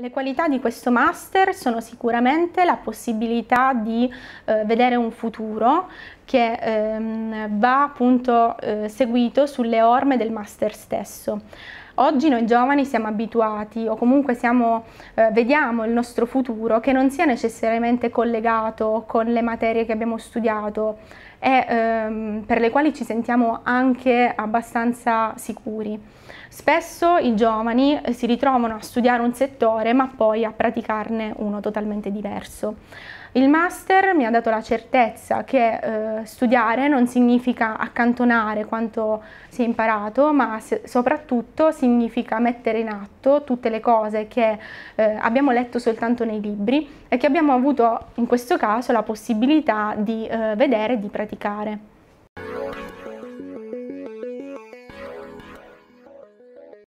Le qualità di questo master sono sicuramente la possibilità di eh, vedere un futuro che ehm, va appunto eh, seguito sulle orme del master stesso. Oggi noi giovani siamo abituati o comunque siamo, eh, vediamo il nostro futuro che non sia necessariamente collegato con le materie che abbiamo studiato e ehm, per le quali ci sentiamo anche abbastanza sicuri. Spesso i giovani eh, si ritrovano a studiare un settore ma poi a praticarne uno totalmente diverso. Il master mi ha dato la certezza che eh, studiare non significa accantonare quanto si è imparato, ma se, soprattutto significa significa mettere in atto tutte le cose che eh, abbiamo letto soltanto nei libri e che abbiamo avuto in questo caso la possibilità di eh, vedere e di praticare.